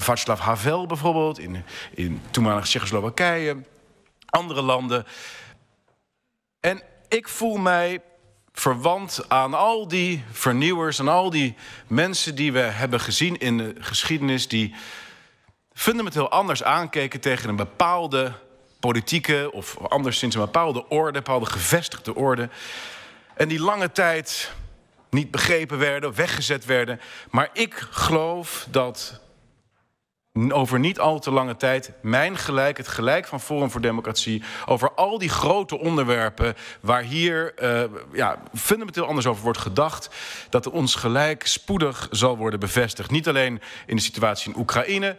Václav Havel bijvoorbeeld, in, in toenmalig Tsjechoslowakije, andere landen. En ik voel mij verwant aan al die vernieuwers en al die mensen die we hebben gezien in de geschiedenis, die fundamenteel anders aankeken tegen een bepaalde politieke of anderszins een bepaalde orde, een bepaalde gevestigde orde. En die lange tijd niet begrepen werden, weggezet werden. Maar ik geloof dat over niet al te lange tijd mijn gelijk, het gelijk van Forum voor Democratie, over al die grote onderwerpen waar hier eh, ja, fundamenteel anders over wordt gedacht, dat ons gelijk spoedig zal worden bevestigd. Niet alleen in de situatie in Oekraïne,